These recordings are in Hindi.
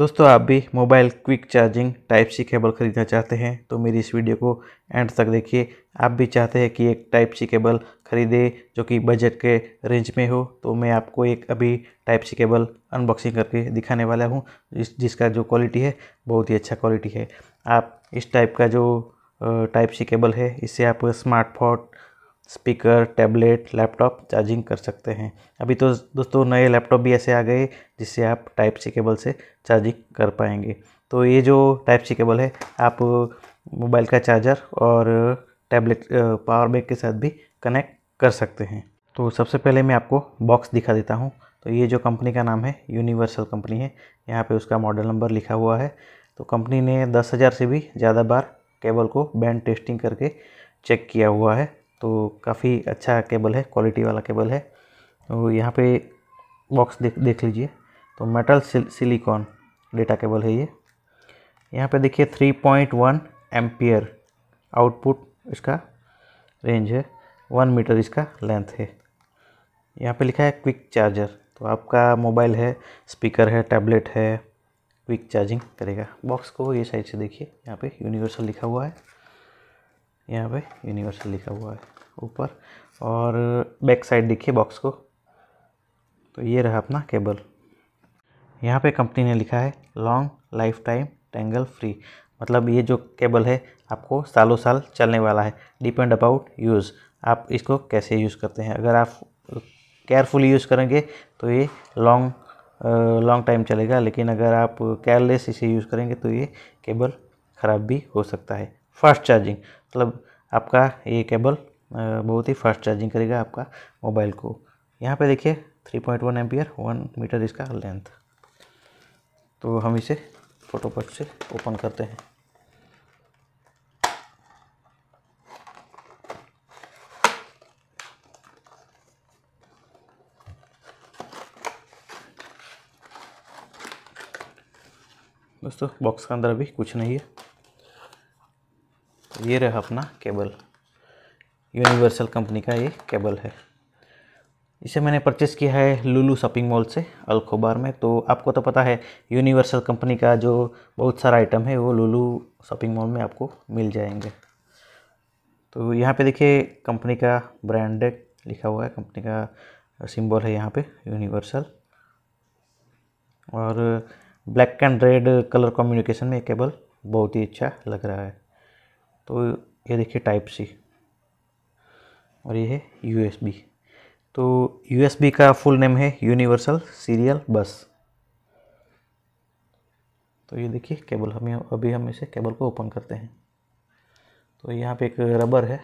दोस्तों आप भी mobile quick charging type C cable ख़रीदना चाहते हैं तो मेरी इस वीडियो को एंड तक देखिए आप भी चाहते हैं कि एक टाइप सी केबल ख़रीदे जो कि बजट के रेंज में हो तो मैं आपको एक अभी टाइप सी केबल अनबॉक्सिंग करके दिखाने वाला हूँ जिस जिसका जो क्वालिटी है बहुत ही अच्छा क्वालिटी है आप इस टाइप का जो टाइप सी केबल है इससे आप smartphone speaker tablet laptop charging कर सकते हैं अभी तो दोस्तों नए लैपटॉप भी ऐसे आ गए जिससे आप टाइप सी केबल से चार्जिंग कर पाएंगे तो ये जो टाइप सी केबल है आप मोबाइल का चार्जर और टैबलेट पावर बैंक के साथ भी कनेक्ट कर सकते हैं तो सबसे पहले मैं आपको बॉक्स दिखा देता हूँ तो ये जो कंपनी का नाम है यूनिवर्सल कंपनी है यहाँ पे उसका मॉडल नंबर लिखा हुआ है तो कंपनी ने दस हज़ार से भी ज़्यादा बार केबल को बैंड टेस्टिंग करके चेक किया हुआ है तो काफ़ी अच्छा केबल है क्वालिटी वाला केबल है तो यहाँ पे बॉक्स देख देख लीजिए तो मेटल सिलिकॉन डेटा केबल है ये यहाँ पे देखिए 3.1 पॉइंट आउटपुट इसका रेंज है वन मीटर इसका लेंथ है यहाँ पे लिखा है क्विक चार्जर तो आपका मोबाइल है स्पीकर है टैबलेट है क्विक चार्जिंग करेगा बॉक्स को ये साइड से देखिए यहाँ पे यूनिवर्सल लिखा हुआ है यहाँ पे यूनिवर्सल लिखा हुआ है ऊपर और बैक साइड देखिए बॉक्स को तो ये रहा अपना केबल यहाँ पे कंपनी ने लिखा है long life time tangle free मतलब ये जो केबल है आपको सालों साल चलने वाला है डिपेंड अबाउट यूज़ आप इसको कैसे यूज़ करते हैं अगर आप केयरफुली यूज़ करेंगे तो ये लॉन्ग लॉन्ग टाइम चलेगा लेकिन अगर आप केयरलेस इसे यूज़ करेंगे तो ये केबल ख़राब भी हो सकता है फास्ट चार्जिंग मतलब आपका ये केबल बहुत ही फास्ट चार्जिंग करेगा आपका मोबाइल को यहाँ पे देखिए 3.1 point one ampere one metre इसका लेंथ तो हम इसे फोटोपट से ओपन करते हैं दोस्तों बॉक्स के अंदर अभी कुछ नहीं है ये रहा अपना केबल यूनिवर्सल कंपनी का ये केबल है इसे मैंने परचेस किया है लुलू शॉपिंग मॉल से अलखोबार में तो आपको तो पता है यूनिवर्सल कंपनी का जो बहुत सारा आइटम है वो लुलू शॉपिंग मॉल में आपको मिल जाएंगे तो यहाँ पे देखिए कंपनी का ब्रांड लिखा हुआ है कंपनी का सिंबल है यहाँ पे यूनिवर्सल और black and red colour communication में ये केबल बहुत ही अच्छा लग रहा है तो ये देखिए टाइप सी और ये है यू तो यू का फुल नेम है यूनिवर्सल सीरियल बस तो ये देखिए केबल हम अभी हम इसे केबल को ओपन करते हैं तो यहाँ पे एक रबर है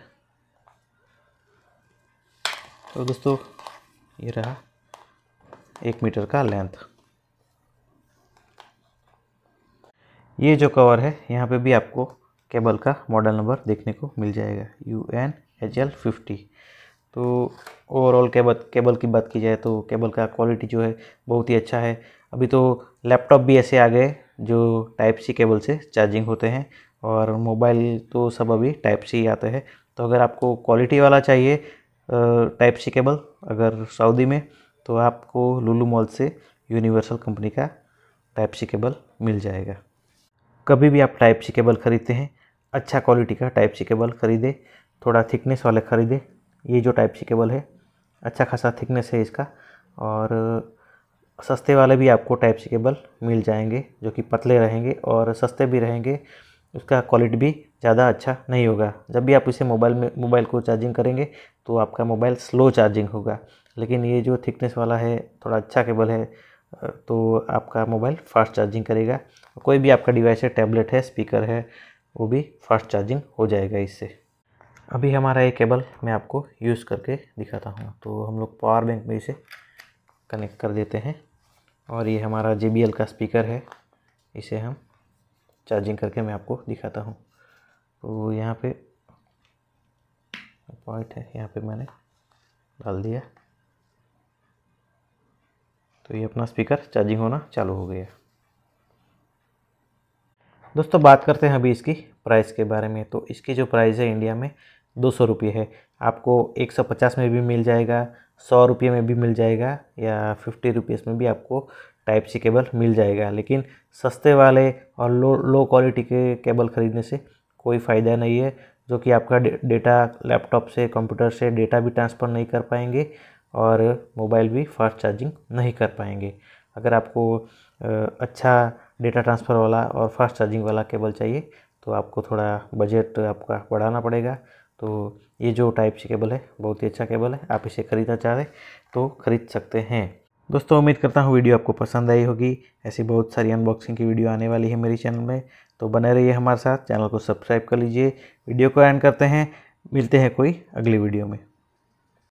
तो दोस्तों ये रहा एक मीटर का लेंथ ये जो कवर है यहाँ पे भी आपको केबल का मॉडल नंबर देखने को मिल जाएगा U N H L fifty तो ओवरऑल केबल केबल की बात की जाए तो केबल का क्वालिटी जो है बहुत ही अच्छा है अभी तो लैपटॉप भी ऐसे आ गए जो टाइप सी केबल से चार्जिंग होते हैं और मोबाइल तो सब अभी टाइप सी ही आते हैं तो अगर आपको क्वालिटी वाला चाहिए टाइप सी केबल अगर सऊदी में तो आपको लुलू मॉल से यूनिवर्सल कंपनी का टाइप सी केबल मिल जाएगा कभी भी आप टाइप सी केबल ख़रीदते हैं अच्छा क्वालिटी का टाइप सी केबल ख़रीदें थोड़ा थिकनेस वाले ख़रीदे ये जो टाइप सी केबल है अच्छा खासा थिकनेस है इसका और सस्ते वाले भी आपको टाइप सी केबल मिल जाएंगे जो कि पतले रहेंगे और सस्ते भी रहेंगे उसका क्वालिटी भी ज़्यादा अच्छा नहीं होगा जब भी आप इसे मोबाइल में मोबाइल को चार्जिंग करेंगे तो आपका मोबाइल स्लो चार्जिंग होगा लेकिन ये जो थिकनेस वाला है थोड़ा अच्छा केबल है तो आपका मोबाइल फास्ट चार्जिंग करेगा कोई भी आपका डिवाइस है टैबलेट है स्पीकर है वो भी फास्ट चार्जिंग हो जाएगा इससे अभी हमारा ये केबल मैं आपको यूज़ करके दिखाता हूँ तो हम लोग पावर बैंक में इसे कनेक्ट कर देते हैं और ये हमारा जे का स्पीकर है इसे हम चार्जिंग करके मैं आपको दिखाता हूँ तो यहाँ पे पॉइंट है यहाँ पे मैंने डाल दिया तो ये अपना स्पीकर चार्जिंग होना चालू हो गया दोस्तों बात करते हैं अभी इसकी प्राइस के बारे में तो इसकी जो प्राइस है इंडिया में दो सौ रुपये है आपको एक सौ पचास में भी मिल जाएगा सौ रुपये में भी मिल जाएगा या फिफ्टी रुपीज़ में भी आपको टाइप सी केबल मिल जाएगा लेकिन सस्ते वाले और लो लो क्वालिटी के केबल ख़रीदने से कोई फ़ायदा नहीं है जो कि आपका डेटा लैपटॉप से कंप्यूटर से डेटा भी ट्रांसफ़र नहीं कर पाएंगे और मोबाइल भी फास्ट चार्जिंग नहीं कर पाएंगे अगर आपको अच्छा डेटा ट्रांसफ़र वाला और फास्ट चार्जिंग वाला केबल चाहिए तो आपको थोड़ा बजट आपका बढ़ाना पड़ेगा तो ये जो टाइप सी केबल है बहुत ही अच्छा केबल है आप इसे ख़रीदना चाह रहे तो ख़रीद सकते हैं दोस्तों उम्मीद करता हूँ वीडियो आपको पसंद आई होगी ऐसी बहुत सारी अनबॉक्सिंग की वीडियो आने वाली है मेरे चैनल में तो बने रहिए हमारे साथ चैनल को सब्सक्राइब कर लीजिए वीडियो को एंड करते हैं मिलते हैं कोई अगली वीडियो में